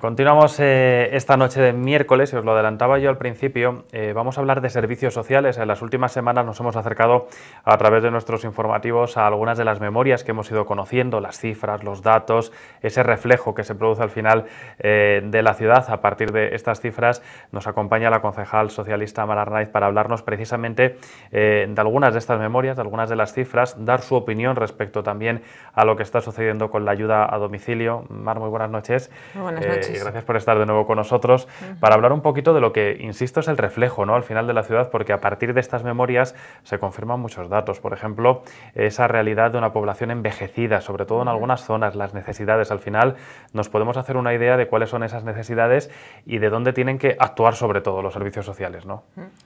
continuamos eh, esta noche de miércoles, y os lo adelantaba yo al principio, eh, vamos a hablar de servicios sociales. En las últimas semanas nos hemos acercado a través de nuestros informativos a algunas de las memorias que hemos ido conociendo, las cifras, los datos, ese reflejo que se produce al final eh, de la ciudad. A partir de estas cifras nos acompaña la concejal socialista Mara Arnaiz para hablarnos precisamente de algunas de estas memorias, de algunas de las cifras, dar su opinión respecto también a lo que está sucediendo con la ayuda a domicilio. Mar, muy buenas noches. Muy eh, gracias por estar de nuevo con nosotros para hablar un poquito de lo que, insisto, es el reflejo ¿no? al final de la ciudad, porque a partir de estas memorias se confirman muchos datos. Por ejemplo, esa realidad de una población envejecida, sobre todo en algunas zonas, las necesidades. Al final nos podemos hacer una idea de cuáles son esas necesidades y de dónde tienen que actuar sobre todo los servicios sociales, ¿no?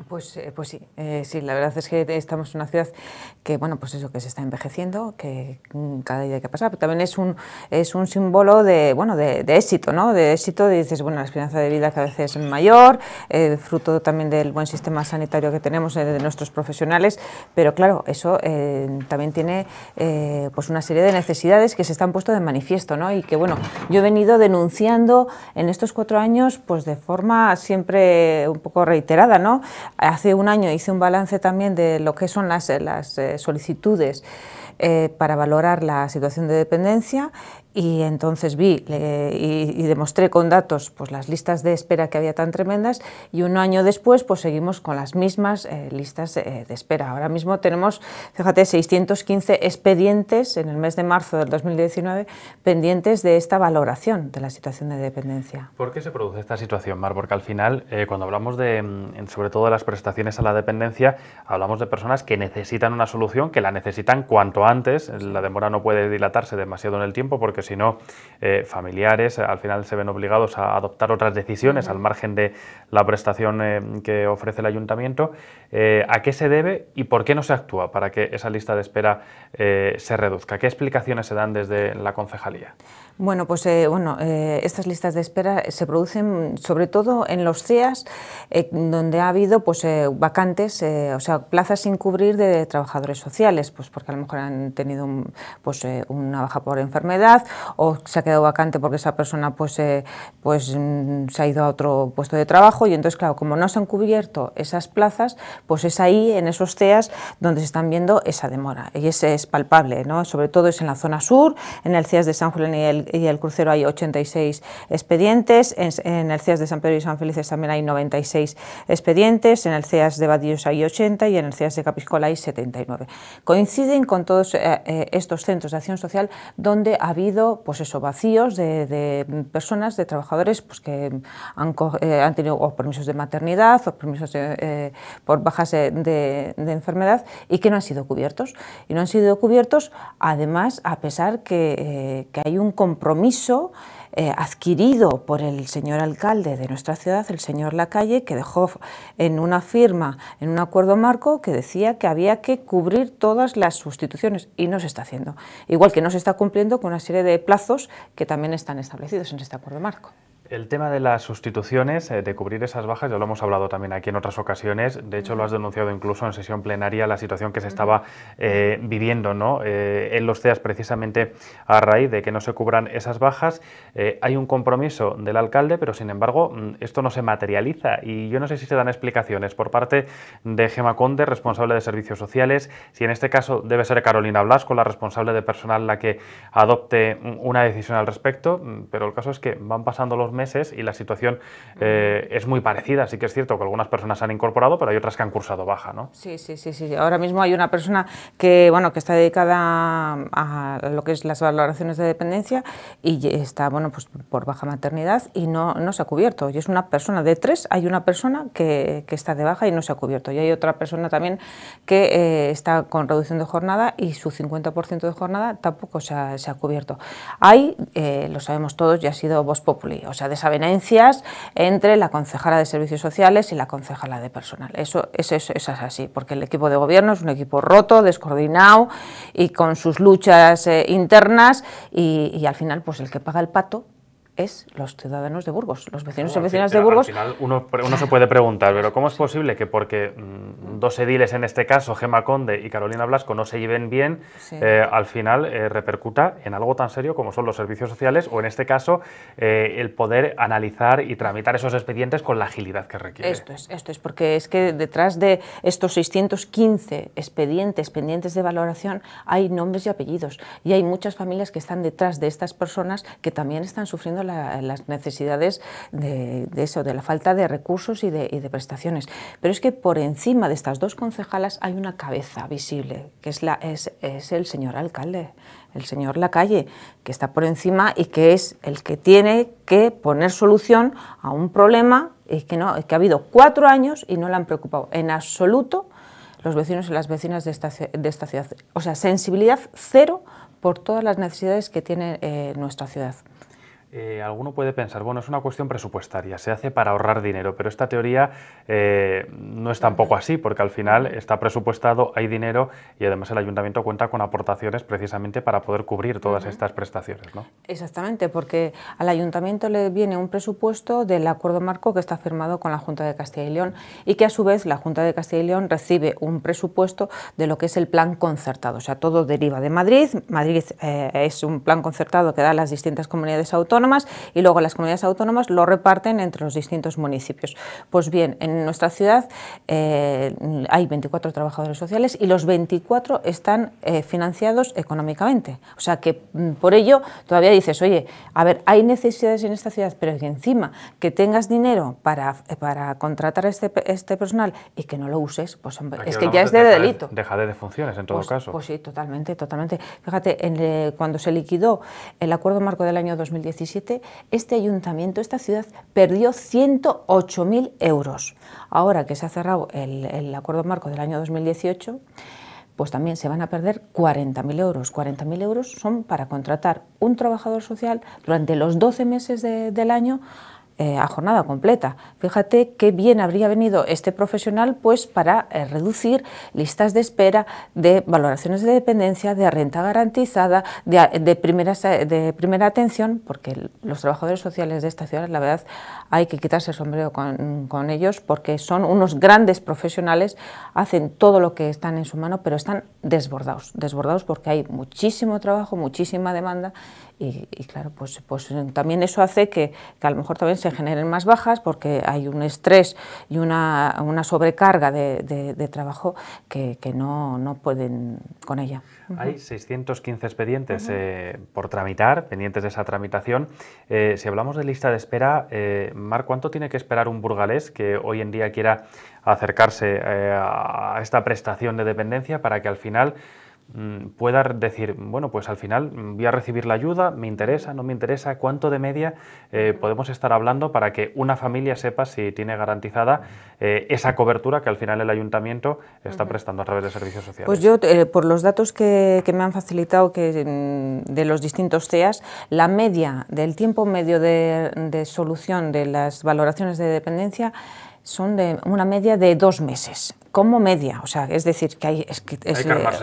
Pues, eh, pues sí, eh, sí, la verdad es que estamos en una ciudad que, bueno, pues eso, que se está envejeciendo, que mm, cada día que pasa, pero también es un, es un símbolo de, bueno, de éxito, ¿no? de éxito, dices, bueno, la esperanza de vida cada vez es mayor, eh, fruto también del buen sistema sanitario que tenemos eh, de nuestros profesionales, pero claro, eso eh, también tiene pues una serie de necesidades que se están puesto de manifiesto, ¿no? Y que bueno, yo he venido denunciando en estos cuatro años, pues de forma siempre un poco reiterada, ¿no? Hace un año hice un balance también de lo que son las, las solicitudes. para valorar la situación de dependencia y entonces vi y, demostré con datos pues, las listas de espera que había tan tremendas y un año después pues, seguimos con las mismas eh, listas eh, de espera. Ahora mismo tenemos, fíjate, 615 expedientes en el mes de marzo del 2019 pendientes de esta valoración de la situación de dependencia. ¿Por qué se produce esta situación, Mar? Porque al final, eh, cuando hablamos de, mm, sobre todo de las prestaciones a la dependencia, hablamos de personas que necesitan una solución, que la necesitan cuanto antes, la demora no puede dilatarse demasiado en el tiempo porque sino si no, eh, familiares eh, al final se ven obligados a adoptar otras decisiones al margen de la prestación eh, que ofrece el ayuntamiento. ¿A qué se debe y por qué no se actúa para que esa lista de espera se reduzca? ¿Qué explicaciones se dan desde la concejalía? Bueno, pues eh, bueno, eh, estas listas de espera se producen sobre todo en los CEAS, eh, donde ha habido pues, vacantes, o sea, plazas sin cubrir de trabajadores sociales, pues porque a lo mejor han tenido pues, una baja por enfermedad o se ha quedado vacante porque esa persona pues, pues, mm, se ha ido a otro puesto de trabajo y entonces, claro, como no se han cubierto esas plazas, pues es ahí, en esos CEAS, donde se están viendo esa demora y ese es palpable, ¿no? sobre todo es en la zona sur, en el CEAS de San Julián y el y el crucero hay 86 expedientes, en, el CEAS de San Pedro y San Felices también hay 96 expedientes, en el CEAS de Badillos hay 80 y en el CEAS de Capiscola hay 79. Coinciden con todos eh, eh, estos centros de acción social donde ha habido pues eso, vacíos de, personas, de trabajadores pues que han, eh, tenido permisos de maternidad o permisos por bajas de, enfermedad y que no han sido cubiertos. Y no han sido cubiertos, además, a pesar que, que hay un compromiso eh, adquirido por el señor alcalde de nuestra ciudad, el señor Lacalle, que dejó en una firma, en un acuerdo marco, que decía que había que cubrir todas las sustituciones y no se está haciendo. Igual que no se está cumpliendo con una serie de plazos que también están establecidos en este acuerdo marco. El tema de las sustituciones, eh, de cubrir esas bajas, ya lo hemos hablado también aquí en otras ocasiones. De hecho, lo has denunciado incluso en sesión plenaria la situación que se estaba eh, viviendo ¿no? Eh, en los CEAS precisamente a raíz de que no se cubran esas bajas. hay un compromiso del alcalde, pero sin embargo mm, esto no se materializa. Y yo no sé si se dan explicaciones por parte de Gema Conde, responsable de Servicios Sociales, si en este caso debe ser Carolina Blasco, la responsable de personal, la que adopte mm, una decisión al respecto. Mm, pero el caso es que van pasando los meses y la situación eh, es muy parecida. Así que es cierto que algunas personas han incorporado, pero hay otras que han cursado baja, ¿no? Sí, sí, sí, sí. Ahora mismo hay una persona que, bueno, que está dedicada a lo que es las valoraciones de dependencia y está, bueno, pues por baja maternidad y no, no se ha cubierto. Y es una persona de tres, hay una persona que, está de baja y no se ha cubierto. Y hay otra persona también que eh, está con reducción de jornada y su 50% de jornada tampoco se ha, cubierto. Hay, eh, lo sabemos todos, ya ha sido voz populi, o sea, desavenencias entre la concejala de Servicios Sociales y la concejala de Personal. Eso, eso, es así, porque el equipo de gobierno es un equipo roto, descoordinado y con sus luchas eh, internas y, y al final pues el que paga el pato es los ciudadanos de Burgos, los vecinos y vecinas de Burgos. Al final uno, se puede preguntar, pero ¿cómo es posible que porque mm, dos ediles, en este caso Gema Conde y Carolina Blasco, no se lleven bien, eh, al final eh, repercuta en algo tan serio como son los servicios sociales o en este caso eh, el poder analizar y tramitar esos expedientes con la agilidad que requiere? Esto es, esto es, porque es que detrás de estos 615 expedientes pendientes de valoración hay nombres y apellidos y hay muchas familias que están detrás de estas personas que también están sufriendo las necesidades de, eso, de la falta de recursos y de, prestaciones. Pero es que por encima de estas dos concejalas hay una cabeza visible, que es, la, es, el señor alcalde el señor Lacalle, que está por encima y que es el que tiene que poner solución a un problema que, no, que ha habido cuatro años y no le han preocupado en absoluto los vecinos y las vecinas de esta, de esta ciudad. O sea, sensibilidad cero por todas las necesidades que tiene eh, nuestra ciudad. Eh, alguno puede pensar, bueno, es una cuestión presupuestaria, se hace para ahorrar dinero, pero esta teoría eh, no es tampoco así, porque al final está presupuestado, hay dinero y además el ayuntamiento cuenta con aportaciones precisamente para poder cubrir todas estas prestaciones. ¿no? Exactamente, porque al ayuntamiento le viene un presupuesto del acuerdo marco que está firmado con la Junta de Castilla y León y que a su vez la Junta de Castilla y León recibe un presupuesto de lo que es el plan concertado, o sea, todo deriva de Madrid, Madrid eh, es un plan concertado que da las distintas comunidades autónomas, y luego las comunidades autónomas lo reparten entre los distintos municipios. Pues bien, en nuestra ciudad eh, hay 24 trabajadores sociales y los 24 están eh, financiados económicamente. O sea que mm, por ello todavía dices, oye, a ver, hay necesidades en esta ciudad, pero que encima que tengas dinero para, eh, para contratar este, este personal y que no lo uses, pues es que ya es de, delito. Deja de funciones en todo pues, caso. Pues sí, totalmente, totalmente. Fíjate, cuando se liquidó el acuerdo marco del año 2017, este ayuntamiento, esta ciudad, perdió 108.000 euros. Ahora que se ha cerrado el, acuerdo marco del año 2018, pues también se van a perder 40.000 euros. 40.000 euros son para contratar un trabajador social durante los 12 meses del año eh, a jornada completa. Fíjate qué bien habría venido este profesional pues, para eh, reducir listas de espera de valoraciones de dependencia, de renta garantizada, de, eh, de primera atención, porque los trabajadores sociales de esta ciudad, la verdad, hay que quitarse el sombrero con, con ellos porque son unos grandes profesionales, hacen todo lo que están en su mano, pero están desbordados, desbordados porque hay muchísimo trabajo, muchísima demanda y, claro, pues, pues eh, también eso hace que, a lo mejor también se generen más bajas porque hay un estrés y una, una sobrecarga de, trabajo que, no, pueden con ella. Hay 615 expedientes eh, por tramitar, pendientes de esa tramitación. Eh, si hablamos de lista de espera, Mar, ¿cuánto tiene que esperar un burgalés que hoy en día quiera acercarse a esta prestación de dependencia para que al final Mm, pueda decir, bueno, pues al final mm, voy a recibir la ayuda, me interesa, no me interesa, cuánto de media eh, podemos estar hablando para que una familia sepa si tiene garantizada eh, esa cobertura que al final el ayuntamiento está prestando a través de servicios sociales. Pues yo, eh, por los datos que, me han facilitado que, mm, de los distintos CEAS, la media del tiempo medio de solución de las valoraciones de dependencia son de una media de dos meses como media, o sea, es decir, que hay,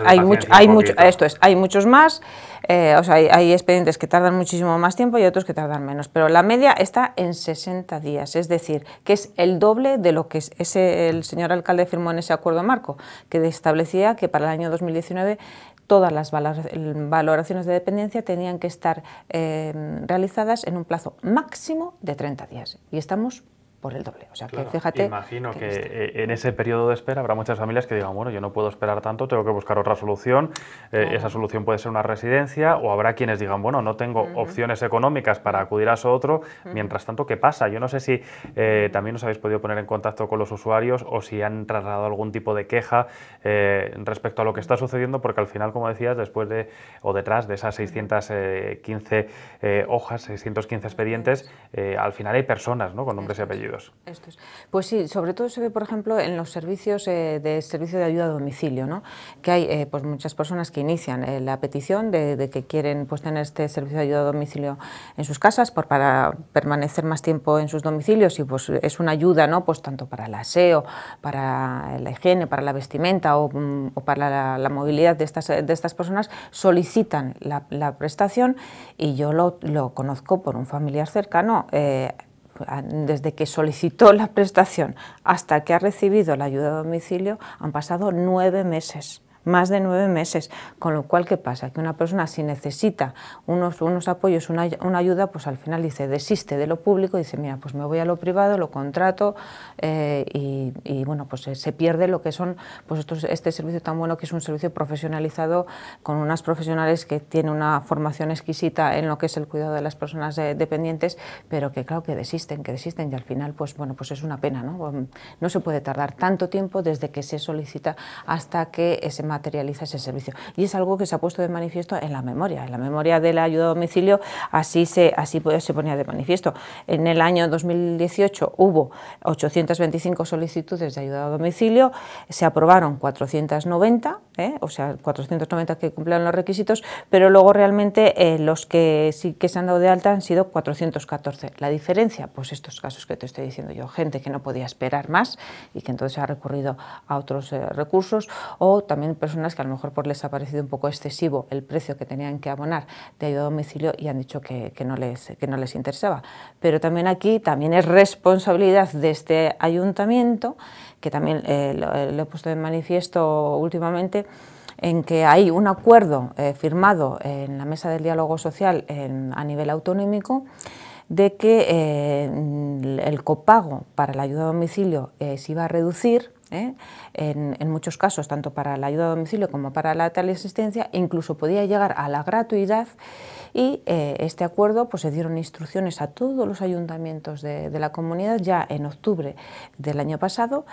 hay, mucho, hay mucho, esto es, hay muchos más, eh, o sea, hay, expedientes que tardan muchísimo más tiempo y otros que tardan menos, pero la media está en 60 días, es decir, que es el doble de lo que ese, el señor alcalde firmó en ese acuerdo marco, que establecía que para el año 2019 todas las valoraciones de dependencia tenían que estar eh, realizadas en un plazo máximo de 30 días y estamos por el doble. O sea, que fíjate. Imagino que, e, e, en ese periodo de espera habrá muchas familias que digan, bueno, yo no puedo esperar tanto, tengo que buscar otra solución. Eh, esa solución puede ser una residencia, o habrá quienes digan, bueno, no tengo opciones económicas para acudir a eso otro. Mientras tanto, ¿qué pasa? Yo no sé si eh, también os habéis podido poner en contacto con los usuarios o si han trasladado algún tipo de queja eh, respecto a lo que está sucediendo, porque al final, como decías, después de o detrás de esas 615 hojas, 615 expedientes, al final hay personas ¿no? con nombres y apellidos. Pues sí, sobre todo se ve, por ejemplo, en los servicios eh, de servicio de ayuda a domicilio, ¿no? que hay eh, pues muchas personas que inician eh, la petición de, que quieren pues, tener este servicio de ayuda a domicilio en sus casas por, para permanecer más tiempo en sus domicilios y pues es una ayuda ¿no? pues, tanto para el aseo, para la higiene, para la vestimenta o, mm, para la, movilidad de estas, de estas personas, solicitan la, la prestación y yo lo, lo conozco por un familiar cercano desde que solicitó la prestación hasta que ha recibido la ayuda de domicilio han pasado nueve meses más de nueve meses. Con lo cual, ¿qué pasa? Que una persona si necesita unos, apoyos, una, ayuda, pues al final dice, desiste de lo público, dice, mira, pues me voy a lo privado, lo contrato eh, y, bueno, pues se, pierde lo que son pues este servicio tan bueno que es un servicio profesionalizado con unas profesionales que tienen una formación exquisita en lo que es el cuidado de las personas eh, dependientes, pero que claro que desisten, que desisten y al final pues bueno, pues es una pena, ¿no? No se puede tardar tanto tiempo desde que se solicita hasta que ese materializa ese servicio. Y es algo que se ha puesto de manifiesto en la memoria. En la memoria de la ayuda a domicilio así se, así se ponía de manifiesto. En el año 2018 hubo 825 solicitudes de ayuda a domicilio, se aprobaron 490, ¿eh? o sea, 490 que cumplieron los requisitos, pero luego realmente eh, los que sí que se han dado de alta han sido 414. La diferencia, pues estos casos que te estoy diciendo yo, gente que no podía esperar más y que entonces ha recurrido a otros eh, recursos, o también personas que a lo mejor por les ha parecido un poco excesivo el precio que tenían que abonar de ayuda a domicilio y han dicho que, no, les, no les interesaba. Pero también aquí también es responsabilidad de este ayuntamiento, que también eh, eh, lo, he puesto de manifiesto últimamente, en que hay un acuerdo eh, firmado en la mesa del diálogo social a nivel autonómico de que el copago para la ayuda a domicilio se iba a reducir ¿eh? en, muchos casos, tanto para la ayuda a domicilio como para la teleasistencia, incluso podía llegar a la gratuidad y eh, este acuerdo pues, se dieron instrucciones a todos los ayuntamientos de la comunidad ya en octubre del año pasado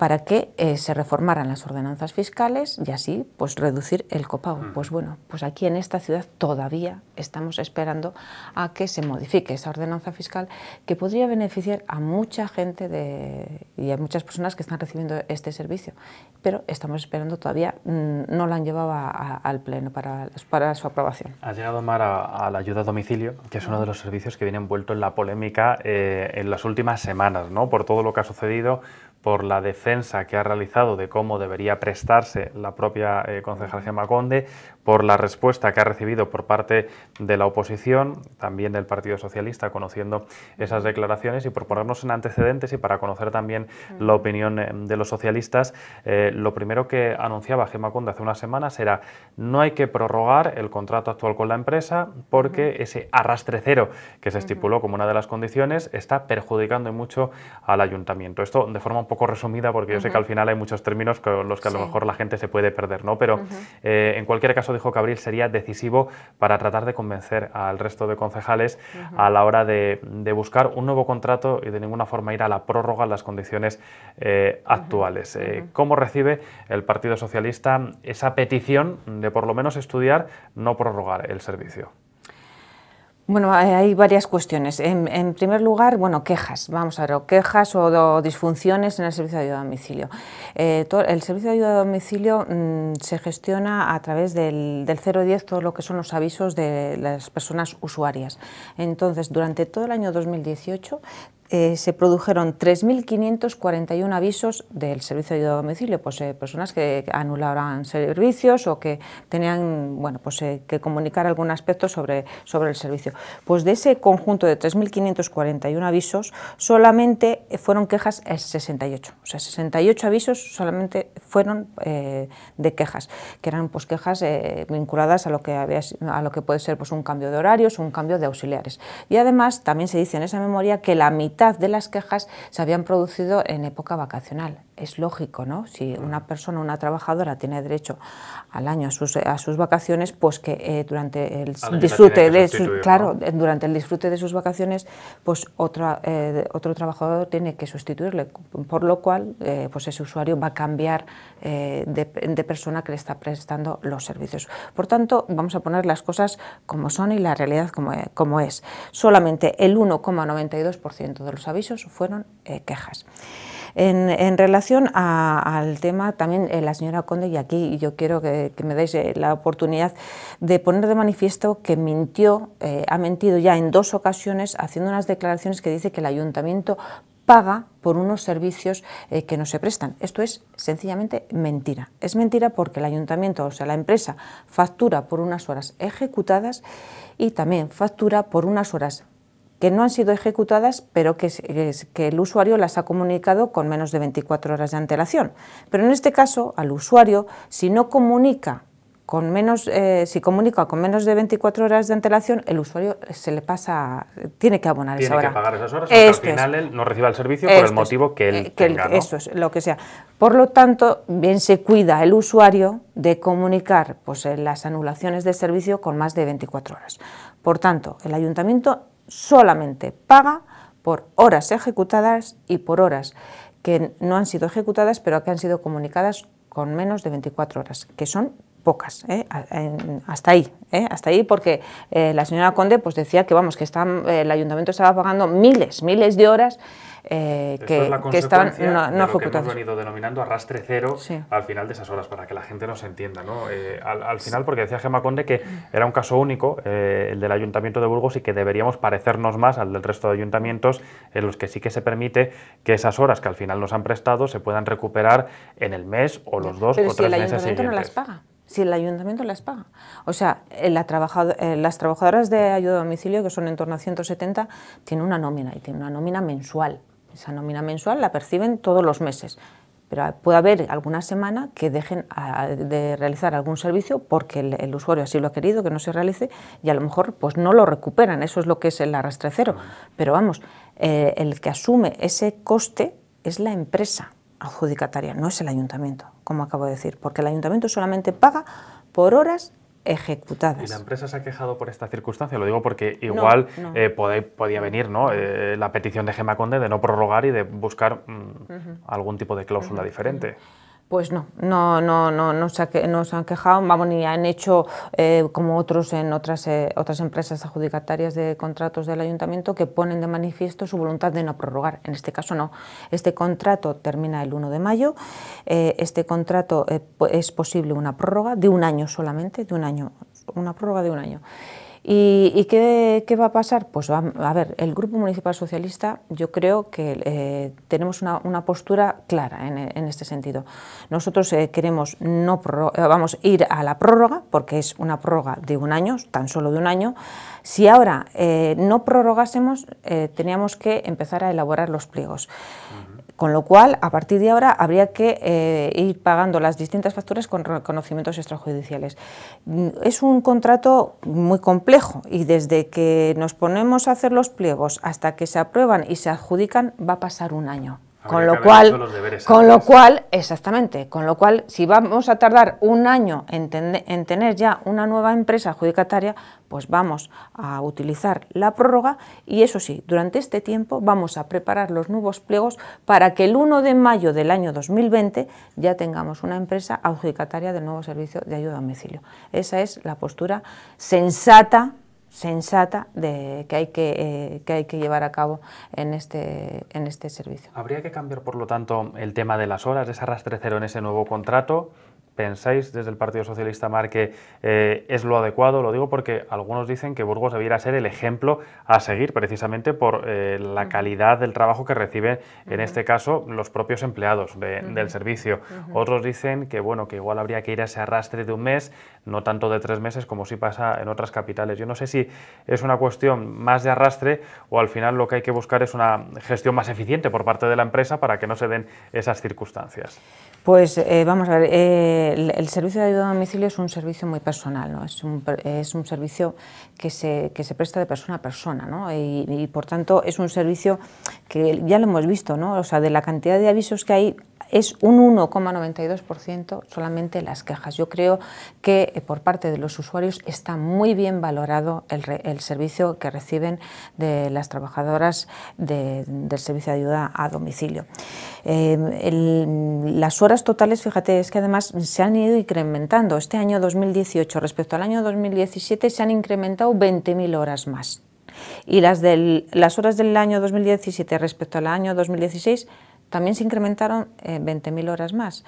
para que eh, se reformaran las ordenanzas fiscales y así pues reducir el copago. Mm. Pues bueno, pues aquí en esta ciudad todavía estamos esperando a que se modifique esa ordenanza fiscal que podría beneficiar a mucha gente de, y a muchas personas que están recibiendo este servicio, pero estamos esperando todavía, mm, no la han llevado al Pleno para, para su aprobación. Ha llegado, Mar, a, la ayuda a domicilio, que es uno de los servicios que viene envuelto en la polémica eh, en las últimas semanas, ¿no? Por todo lo que ha sucedido por la defensa que ha realizado de cómo debería prestarse la propia eh, concejal Gemaconde, por la respuesta que ha recibido por parte de la oposición, también del Partido Socialista, conociendo esas declaraciones y por ponernos en antecedentes y para conocer también la opinión eh, de los socialistas, eh, lo primero que anunciaba Gemaconde Conde hace unas semanas era no hay que prorrogar el contrato actual con la empresa porque ese ese arrastrecero que se estipuló como una de las condiciones está perjudicando mucho al ayuntamiento. Esto de forma poco resumida, porque yo sé que al final hay muchos términos con los que a lo mejor la gente se puede perder, ¿no? Pero eh, en cualquier caso, dijo que abril sería decisivo para tratar de convencer al resto de concejales a la hora de, buscar un nuevo contrato y de ninguna forma ir a la prórroga en las condiciones eh, actuales. Eh, ¿Cómo recibe el Partido Socialista esa petición de por lo menos estudiar no prorrogar el servicio? Bueno, hay varias cuestiones. En, primer lugar, bueno, quejas, vamos a ver, o quejas o, disfunciones en el servicio de ayuda a domicilio. Eh, el servicio de ayuda a domicilio mm, se gestiona a través del, del 010, todo lo que son los avisos de las personas usuarias. Entonces, durante todo el año 2018 eh, se produjeron 3.541 avisos del servicio de ayuda a domicilio, pues eh, personas que anularan servicios o que tenían bueno, pues, eh, que comunicar algún aspecto sobre, sobre el servicio. Pues de ese conjunto de 3.541 avisos, solamente fueron quejas el 68. O sea, 68 avisos solamente fueron de quejas, que eran pues, quejas vinculadas a lo, que había, a lo que puede ser pues, un cambio de horarios, un cambio de auxiliares. Y además también se dice en esa memoria que la mitad de las quejas se habían producido en época vacacional es lógico, ¿no? Si una persona, una trabajadora tiene derecho al año a sus, vacaciones, pues que eh, durante el disfrute de claro, durante el disfrute de sus vacaciones, pues otra, eh, otro trabajador tiene que sustituirle, por lo cual eh, pues ese usuario va a cambiar de, persona que le está prestando los servicios. Por tanto, vamos a poner las cosas como son y la realidad como, como es. Solamente el 1,92% de los avisos fueron quejas. En, relación al tema, también eh, la señora Conde, y aquí yo quiero que, me deis eh, la oportunidad de poner de manifiesto que mintió, eh, ha mentido ya en dos ocasiones haciendo unas declaraciones que dice que el ayuntamiento paga por unos servicios que no se prestan. Esto es sencillamente mentira. Es mentira porque el ayuntamiento, o sea, la empresa, factura por unas horas ejecutadas y también factura por unas horas que no han sido ejecutadas, pero que, que, el usuario las ha comunicado con menos de 24 horas de antelación. Pero en este caso, al usuario, si no comunica con menos, eh, si comunica con menos de 24 horas de antelación, el usuario se le pasa, tiene que abonar esa Tiene que pagar esas horas porque al final él no reciba el servicio por el motivo que él que Eso es, lo que sea. Por lo tanto, bien se cuida el usuario de comunicar pues, eh, las anulaciones de servicio con más de 24 horas. Por tanto, el ayuntamiento solamente paga por horas ejecutadas y por horas que no han sido ejecutadas, pero que han sido comunicadas con menos de 24 horas, que son pocas, ¿eh? hasta ahí, ¿eh? hasta ahí, porque eh, la señora Conde pues decía que vamos que están, el ayuntamiento estaba pagando miles, miles de horas que, que, estaban no, hemos venido denominando arrastre cero al final de esas horas para que la gente nos entienda, ¿no? al, final, porque decía Gemma Conde que era un caso único el del ayuntamiento de Burgos y que deberíamos parecernos más al del resto de ayuntamientos en los que sí que se permite que esas horas que al final nos han prestado se puedan recuperar en el mes o los dos o tres meses No las paga si el ayuntamiento las paga. O sea, la eh, las trabajadoras de ayuda a domicilio, que son en torno a 170, tienen una nómina y tienen una nómina mensual. Esa nómina mensual la perciben todos los meses. Pero puede haber alguna semana que dejen ah, de realizar algún servicio porque el, usuario así lo ha querido, que no se realice, y a lo mejor pues no lo recuperan. Eso es lo que es el arrastre cero, Pero vamos, eh, el que asume ese coste es la empresa adjudicataria, no es el ayuntamiento como acabo de decir, porque el ayuntamiento solamente paga por horas ejecutadas. ¿Y la empresa se ha quejado por esta circunstancia? Lo digo porque igual eh, podía, venir ¿no? Eh, la petición de Gema Conde de no prorrogar y de buscar mm, algún tipo de cláusula diferente. Pues no, no, no, no, no, se, han quejado, vamos, ni han hecho eh, como otros en otras, eh, otras empresas adjudicatarias de contratos del ayuntamiento que ponen de manifiesto su voluntad de no prorrogar. En este caso no. Este contrato termina el 1 de mayo. Eh, este contrato es posible una prórroga de un año solamente, de un año, una prórroga de un año. ¿Y, qué, va a pasar? Pues a, ver, el Grupo Municipal Socialista yo creo que eh, tenemos una, postura clara en, este sentido. Nosotros eh, queremos no eh, ir a la prórroga, porque es una prórroga de un año, tan solo de un año. Si ahora no prorrogásemos, teníamos que empezar a elaborar los pliegos. Con lo cual, a partir de ahora, habría que eh, ir pagando las distintas facturas con reconocimientos extrajudiciales. Mm, es un contrato muy complejo y desde que nos ponemos a hacer los pliegos hasta que se aprueban y se adjudican va a pasar un año. Con lo, cual, con lo cual, exactamente, con lo cual, si vamos a tardar un año en, en, tener ya una nueva empresa adjudicataria, pues vamos a utilizar la prórroga y eso sí, durante este tiempo vamos a preparar los nuevos pliegos para que el 1 de mayo del año 2020 ya tengamos una empresa adjudicataria del nuevo servicio de ayuda a domicilio. Esa es la postura sensata sensata de, que, hay que, eh, que hay que llevar a cabo en este, en este servicio. ¿Habría que cambiar, por lo tanto, el tema de las horas, ese cero en ese nuevo contrato? ¿Pensáis desde el Partido Socialista Mar que eh, es lo adecuado? Lo digo porque algunos dicen que Burgos debiera ser el ejemplo a seguir precisamente por eh, la calidad del trabajo que reciben, en este caso, los propios empleados del servicio. Otros dicen que, bueno, que igual habría que ir a ese arrastre de un mes, no tanto de tres meses como si pasa en otras capitales. Yo no sé si es una cuestión más de arrastre o al final lo que hay que buscar es una gestión más eficiente por parte de la empresa para que no se den esas circunstancias. Pues eh, vamos a ver el, servicio de ayuda a domicilio es un servicio muy personal, ¿no? es, un, servicio que se, que se presta de persona a persona ¿no? y, y, por tanto es un servicio que ya lo hemos visto, ¿no? o sea, de la cantidad de avisos que hay es un 1,92% solamente las quejas. Yo creo que eh, por parte de los usuarios está muy bien valorado el, servicio que reciben de las trabajadoras del servicio de ayuda a domicilio. Em, las horas totales, fíjate, es que además se han ido incrementando. Este año 2018 respecto al año 2017 se han incrementado 20.000 horas más. Y las, del, las horas del año 2017 respecto al año 2016 también se incrementaron 20.000 eh, horas más.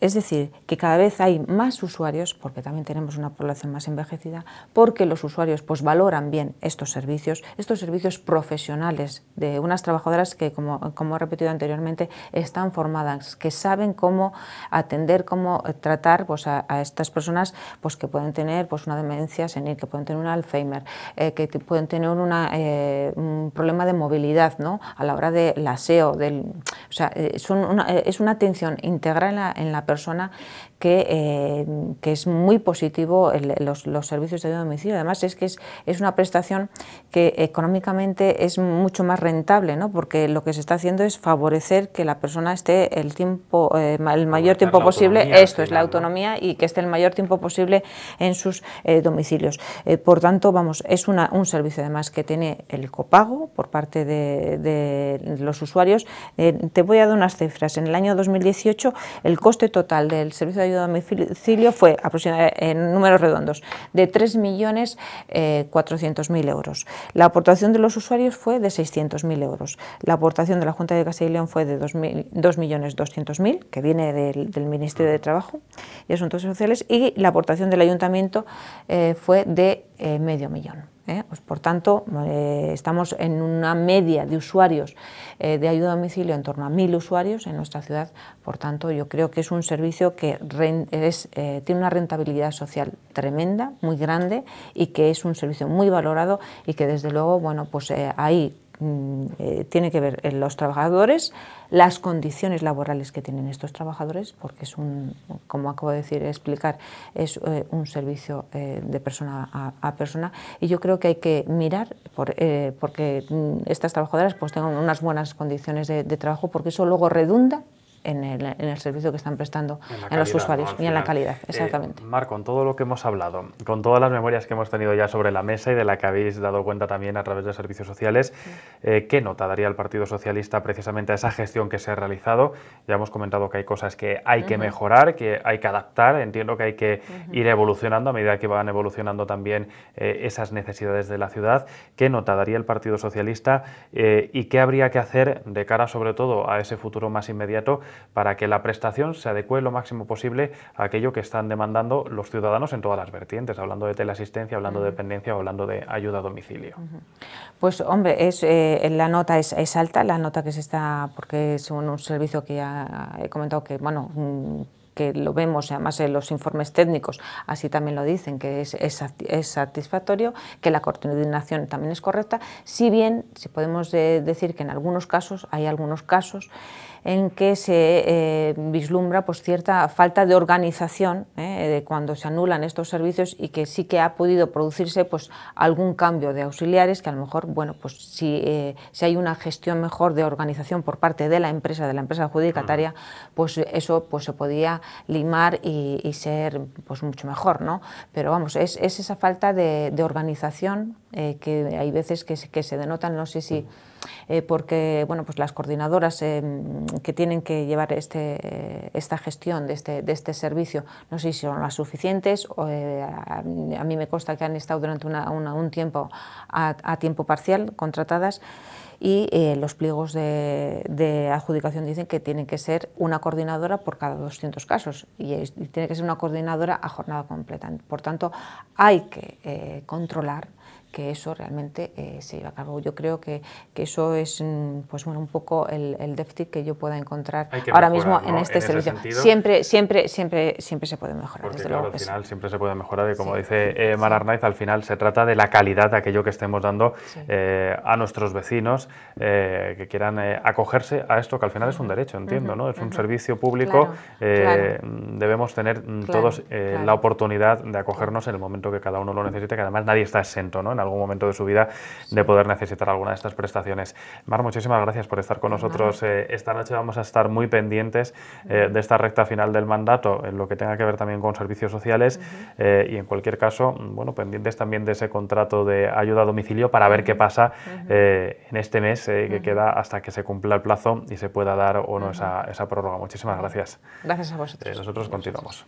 Es decir, que cada vez hay más usuarios, porque también tenemos una población más envejecida, porque los usuarios pues, valoran bien estos servicios, estos servicios profesionales de unas trabajadoras que, como, he repetido anteriormente, están formadas, que saben cómo atender, cómo tratar pues, a, estas personas pues, que pueden tener pues, una demencia senil, que pueden tener un Alzheimer, eh, que pueden tener eh, un problema de movilidad ¿no? a la hora del aseo. Del, o sea, eh, es una atención integral en la, en la persona eh, que, es muy positivo los, servicios de domicilio. Además, es que es, es una prestación que económicamente es mucho más rentable, ¿no? porque lo que se está haciendo es favorecer que la persona esté el, tiempo, eh, el mayor tiempo posible, esto es la autonomía, y que esté el mayor tiempo posible en sus eh, domicilios. por tanto, vamos, es un servicio además que tiene el copago por parte de, de los usuarios. te voy a dar unas cifras. En el año 2018 el coste total total del servicio de ayuda a domicilio fue en números redondos, de 3.400.000 eh, euros. La aportación de los usuarios fue de 600.000 euros. La aportación de la Junta de Castilla y León fue de 2.200.000, que viene del, Ministerio de Trabajo y Asuntos Sociales, y la aportación del Ayuntamiento eh, fue de eh, medio millón. ¿eh? Pues, por tanto, eh, estamos en una media de usuarios eh, de ayuda a domicilio en torno a mil usuarios en nuestra ciudad. Por tanto, yo creo que es un servicio que tiene una rentabilidad social tremenda, muy grande y que es un servicio muy valorado y que desde luego, bueno, pues ahí Mm, eh, tiene que ver en los trabajadores, las condiciones laborales que tienen estos trabajadores, porque es un, como acabo de decir, explicar, es eh, un servicio eh, de persona a, persona y yo creo que hay que mirar porque mm, estas trabajadoras pues tengan unas buenas condiciones de trabajo, porque eso luego redunda en el, servicio que están prestando a los usuarios y en la calidad. Exactamente. Eh, Marco, con todo lo que hemos hablado, con todas las memorias que hemos tenido ya sobre la mesa y de la que habéis dado cuenta también a través de servicios sociales, eh, ¿qué nota daría el Partido Socialista precisamente a esa gestión que se ha realizado? Ya hemos comentado que hay cosas que hay que mejorar, que hay que adaptar, entiendo que hay que ir evolucionando a medida que van evolucionando también eh, esas necesidades de la ciudad. ¿Qué nota daría el Partido Socialista y qué habría que hacer de cara sobre todo a ese futuro más inmediato para que la prestación se adecue lo máximo posible a aquello que están demandando los ciudadanos en todas las vertientes, hablando de teleasistencia, hablando de dependencia o hablando de ayuda a domicilio. Pues hombre, es, eh, la nota es, alta, la nota que se está, porque es un, servicio que ya he comentado que, bueno, mm, que lo vemos además en los informes técnicos, así también lo dicen, que es, satisfactorio, que la coordinación también es correcta, si bien, si podemos eh, decir que en algunos casos, hay algunos casos en que se eh, vislumbra pues, cierta falta de organización eh, de cuando se anulan estos servicios y que sí que ha podido producirse pues, algún cambio de auxiliares que a lo mejor, bueno, pues si, eh, hay una gestión mejor de organización por parte de la empresa, de la empresa adjudicataria, pues eso pues, se podía limar y, ser pues, mucho mejor, ¿no? Pero vamos, es, esa falta de, organización que hay veces que se denotan, no sé si... Eh, porque bueno, pues las coordinadoras eh, que tienen que llevar este, esta gestión de este, de este servicio, no sé si son las suficientes, o, eh, a, mí me consta que han estado durante un tiempo a, tiempo parcial contratadas y los pliegos de, adjudicación dicen que tiene que ser una coordinadora por cada 200 casos y, tiene que ser una coordinadora a jornada completa. Por tanto, hay que controlar que eso realmente eh, se lleva a cabo. Yo creo que, eso es mm, pues, bueno, un poco el, déficit que yo pueda encontrar ahora mismo en este servicio. siempre, siempre, siempre, siempre se puede mejorar. al final siempre se puede mejorar y como dice eh, Mar Arnaiz, al final se trata de la calidad de aquello que estemos dando eh, a nuestros vecinos eh, que quieran acogerse a esto, que al final es un derecho, entiendo, ¿no? Es un servicio público. Debemos tener mm, todos la oportunidad de acogernos en el momento que cada uno lo necesite, que además nadie está exento, ¿no? algún momento de su vida de poder necesitar alguna de estas prestaciones. Mar, muchísimas gracias por estar con nosotros. Eh, esta noche vamos a estar muy pendientes eh, de esta recta final del mandato, en lo que tenga que ver también con servicios sociales eh, y en cualquier caso, bueno, pendientes también de ese contrato de ayuda a domicilio para ver qué pasa en este mes que queda hasta que se cumpla el plazo y se pueda dar o no esa, esa prórroga. Muchísimas gracias. Gracias a vosotros. nosotros continuamos.